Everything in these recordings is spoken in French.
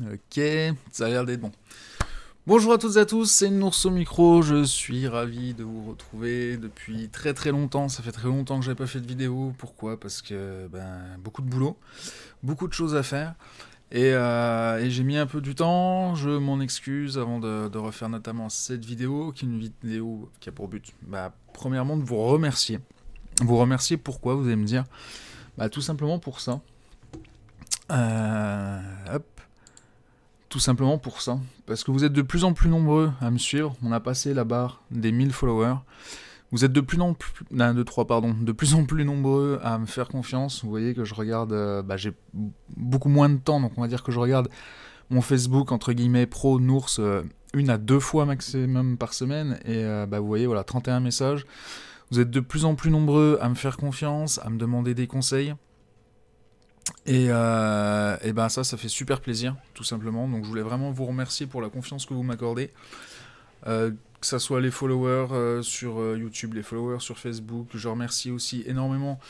Ok, ça a l'air d'être bon. Bonjour à toutes et à tous, c'est Nours au micro, je suis ravi de vous retrouver depuis très très longtemps, ça fait très longtemps que j'avais pas fait de vidéo, pourquoi Parce que ben, beaucoup de boulot, beaucoup de choses à faire, et, euh, j'ai mis un peu du temps, je m'en excuse avant de, refaire notamment cette vidéo, qui est une vidéo qui a pour but, bah, premièrement de vous remercier. Vous remercier pourquoi, vous allez me dire bah, Tout simplement pour ça. Euh, tout simplement pour ça. Parce que vous êtes de plus en plus nombreux à me suivre. On a passé la barre des 1000 followers. Vous êtes de plus en plus, trois, pardon, de plus en plus nombreux à me faire confiance. Vous voyez que je regarde, euh, bah, j'ai beaucoup moins de temps, donc on va dire que je regarde mon Facebook entre guillemets pro Nours euh, une à deux fois maximum par semaine. Et euh, bah, vous voyez, voilà, 31 messages. Vous êtes de plus en plus nombreux à me faire confiance, à me demander des conseils. Euh, et, ben ça, ça fait super plaisir, tout simplement. Donc je voulais vraiment vous remercier pour la confiance que vous m'accordez. Euh, que ce soit les followers euh, sur YouTube, les followers sur Facebook. Je remercie aussi énormément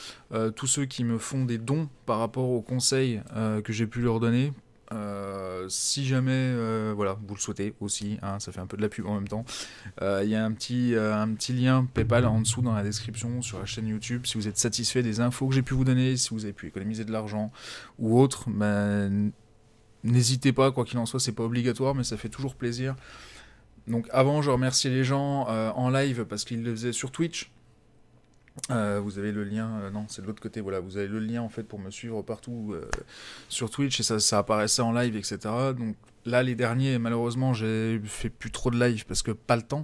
tous ceux qui me font des dons par rapport aux conseils que j'ai pu leur donner euh, si jamais, euh, voilà, vous le souhaitez aussi, hein, ça fait un peu de la pub en même temps, euh, il y a un petit, un petit lien PayPal en dessous dans la description sur la chaîne YouTube. Si vous êtes satisfait des infos que j'ai pu vous donner, si vous avez pu économiser de l'argent ou autre, ben, n'hésitez pas, quoi qu'il en soit, c'est pas obligatoire, mais ça fait toujours plaisir. Donc avant, je remercie les gens en live parce qu'ils le faisaient sur Twitch. Euh, vous avez le lien, euh, non, c'est de l'autre côté, voilà, vous avez le lien en fait pour me suivre partout euh, sur Twitch et ça, ça apparaissait en live, etc. Donc Là, les derniers, malheureusement, j'ai fait plus trop de live parce que pas le temps.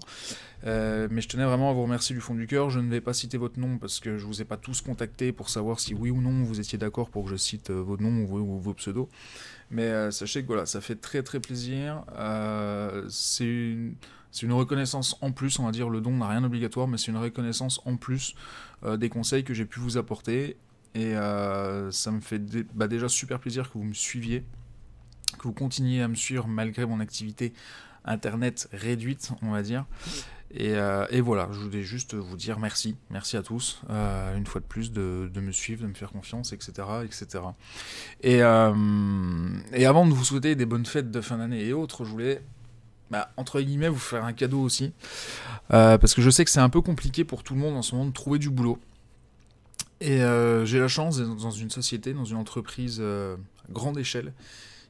Euh, mais je tenais vraiment à vous remercier du fond du cœur. Je ne vais pas citer votre nom parce que je ne vous ai pas tous contacté pour savoir si oui ou non vous étiez d'accord pour que je cite euh, vos noms ou, vos, pseudos. Mais euh, sachez que voilà, ça fait très très plaisir. c'est une, reconnaissance en plus, on va dire. Le don n'a rien obligatoire, mais c'est une reconnaissance en plus des conseils que j'ai pu vous apporter. Et ça me fait bah, déjà super plaisir que vous me suiviez vous continuez à me suivre malgré mon activité internet réduite, on va dire. Et, euh, voilà, je voulais juste vous dire merci, merci à tous, euh, une fois de plus, de, me suivre, de me faire confiance, etc. etc. Euh, et, avant de vous souhaiter des bonnes fêtes de fin d'année et autres, je voulais, bah, entre guillemets, vous faire un cadeau aussi, parce que je sais que c'est un peu compliqué pour tout le monde en ce moment de trouver du boulot. Et j'ai la chance d'être dans une société, dans une entreprise à grande échelle,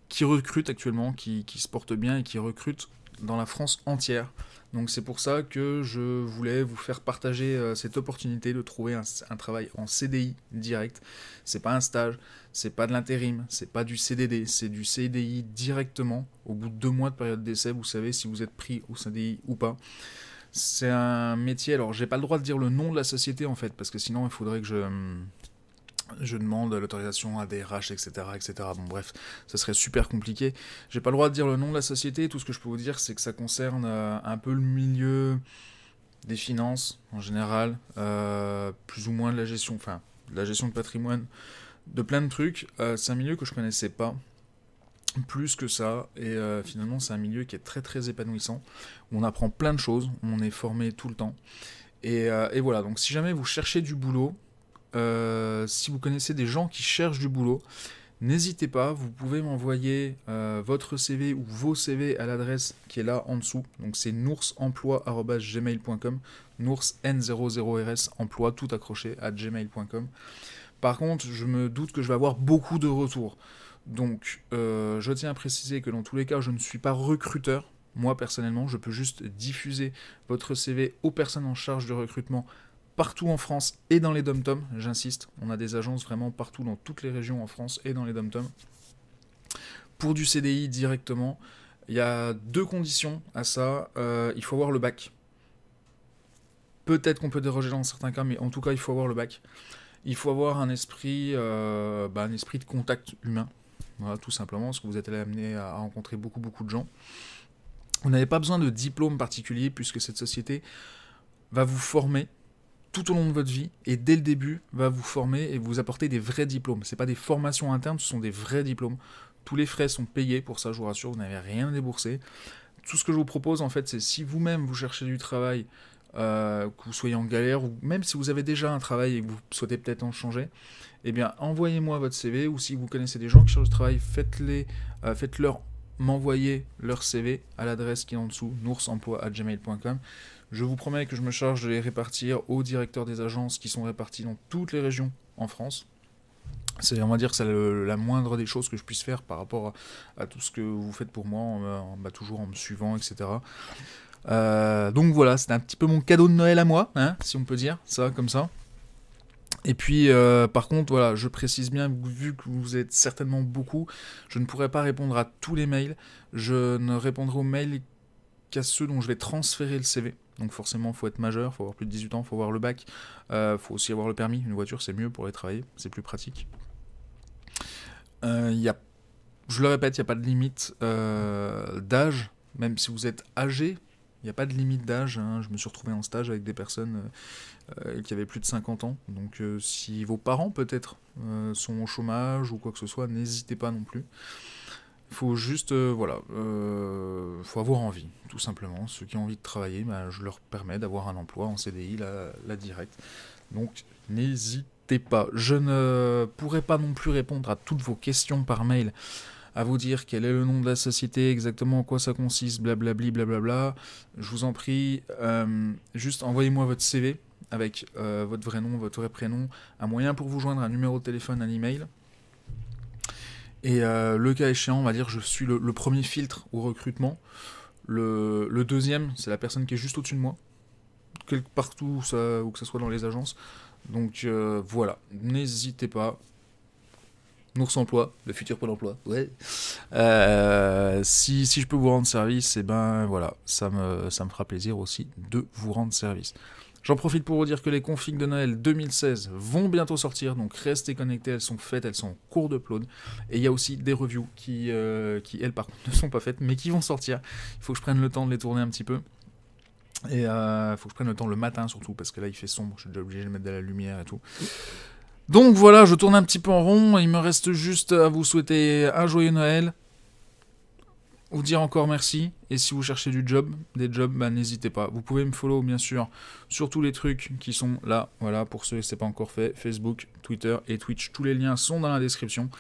qui recrute actuellement, qui, se porte bien et qui recrute dans la France entière. Donc c'est pour ça que je voulais vous faire partager euh, cette opportunité de trouver un, un travail en CDI direct. C'est pas un stage, c'est pas de l'intérim, c'est pas du CDD, c'est du CDI directement au bout de deux mois de période d'essai. Vous savez si vous êtes pris au CDI ou pas. C'est un métier. Alors j'ai pas le droit de dire le nom de la société en fait parce que sinon il faudrait que je hum, je demande l'autorisation à des etc., etc. Bon, bref, ça serait super compliqué. J'ai pas le droit de dire le nom de la société. Tout ce que je peux vous dire, c'est que ça concerne euh, un peu le milieu des finances en général, euh, plus ou moins de la gestion, enfin, de la gestion de patrimoine, de plein de trucs. Euh, c'est un milieu que je connaissais pas plus que ça et finalement c'est un milieu qui est très très épanouissant on apprend plein de choses on est formé tout le temps et voilà donc si jamais vous cherchez du boulot euh, si vous connaissez des gens qui cherchent du boulot, n'hésitez pas, vous pouvez m'envoyer euh, votre CV ou vos CV à l'adresse qui est là en dessous. Donc c'est noursemploi.gmail.com, n 00 rs emploi tout accroché à gmail.com. Par contre, je me doute que je vais avoir beaucoup de retours. Donc, euh, je tiens à préciser que dans tous les cas, je ne suis pas recruteur. Moi, personnellement, je peux juste diffuser votre CV aux personnes en charge du recrutement partout en France et dans les dom j'insiste. On a des agences vraiment partout dans toutes les régions en France et dans les dom Pour du CDI directement, il y a deux conditions à ça. Euh, il faut avoir le bac. Peut-être qu'on peut déroger dans certains cas, mais en tout cas, il faut avoir le bac. Il faut avoir un esprit, euh, bah, un esprit de contact humain. Voilà, tout simplement, parce que vous êtes allé amener à rencontrer beaucoup, beaucoup de gens. Vous n'avez pas besoin de diplôme particulier, puisque cette société va vous former tout au long de votre vie et dès le début va vous former et vous apporter des vrais diplômes. Ce pas des formations internes, ce sont des vrais diplômes. Tous les frais sont payés pour ça, je vous rassure, vous n'avez rien à débourser. Tout ce que je vous propose en fait, c'est si vous-même vous cherchez du travail, euh, que vous soyez en galère ou même si vous avez déjà un travail et que vous souhaitez peut-être en changer, eh bien envoyez-moi votre CV ou si vous connaissez des gens qui cherchent du travail, faites-les, euh, faites-leur m'envoyer leur CV à l'adresse qui est en dessous, nourseemploi@gmail.com. Je vous promets que je me charge de les répartir aux directeurs des agences qui sont répartis dans toutes les régions en France. C'est, on va dire que c'est la moindre des choses que je puisse faire par rapport à, tout ce que vous faites pour moi, bah, toujours en me suivant, etc. Euh, donc voilà, c'était un petit peu mon cadeau de Noël à moi, hein, si on peut dire ça comme ça. Et puis, euh, par contre, voilà, je précise bien, vu que vous êtes certainement beaucoup, je ne pourrai pas répondre à tous les mails. Je ne répondrai aux mails qu'à ceux dont je vais transférer le CV. Donc forcément, il faut être majeur, faut avoir plus de 18 ans, faut avoir le bac, il euh, faut aussi avoir le permis. Une voiture, c'est mieux pour aller travailler, c'est plus pratique. Euh, y je le répète, il n'y a pas de limite d'âge, même si vous êtes âgé, il n'y a pas de limite d'âge. Hein. Je me suis retrouvé en stage avec des personnes euh, euh, qui avaient plus de 50 ans. Donc euh, si vos parents peut-être sont au chômage ou quoi que ce soit, n'hésitez pas non plus. Il faut juste, voilà, faut avoir envie, tout simplement. Ceux qui ont envie de travailler, ben, je leur permets d'avoir un emploi en CDI, la, la directe. Donc n'hésitez pas. Je ne pourrai pas non plus répondre à toutes vos questions par mail à vous dire quel est le nom de la société, exactement en quoi ça consiste, blablabli, blablabla. Je vous en prie, euh, juste envoyez-moi votre CV avec euh, votre vrai nom, votre vrai prénom, un moyen pour vous joindre, un numéro de téléphone, un email. Et euh, le cas échéant, on va dire, je suis le, premier filtre au recrutement. Le, deuxième, c'est la personne qui est juste au-dessus de moi, quelque partout où, ça, que ce soit dans les agences. Donc voilà, n'hésitez pas, Nours Emploi, le futur Pôle Emploi. Ouais. Euh, si, je peux vous rendre service, et eh ben voilà, ça me, ça me fera plaisir aussi de vous rendre service. J'en profite pour vous dire que les configs de Noël 2016 vont bientôt sortir, donc restez connectés, elles sont faites, elles sont en cours de d'upload. Et il y a aussi des reviews qui, euh, qui, elles par contre, ne sont pas faites, mais qui vont sortir. Il faut que je prenne le temps de les tourner un petit peu. Et il euh, faut que je prenne le temps le matin surtout, parce que là il fait sombre, je suis obligé de mettre de la lumière et tout. Donc voilà, je tourne un petit peu en rond, il me reste juste à vous souhaiter un joyeux Noël, vous dire encore merci. Et si vous cherchez du job, des jobs, bah, n'hésitez pas. Vous pouvez me follow, bien sûr, sur tous les trucs qui sont là. Voilà, pour ceux qui ne pas encore fait, Facebook, Twitter et Twitch. Tous les liens sont dans la description.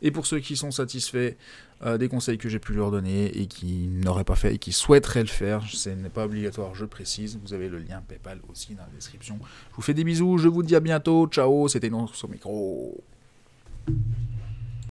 Et pour ceux qui sont satisfaits euh, des conseils que j'ai pu leur donner et qui n'auraient pas fait et qui souhaiteraient le faire, ce n'est pas obligatoire, je précise. Vous avez le lien PayPal aussi dans la description. Je vous fais des bisous, je vous dis à bientôt. Ciao, c'était Notre au micro.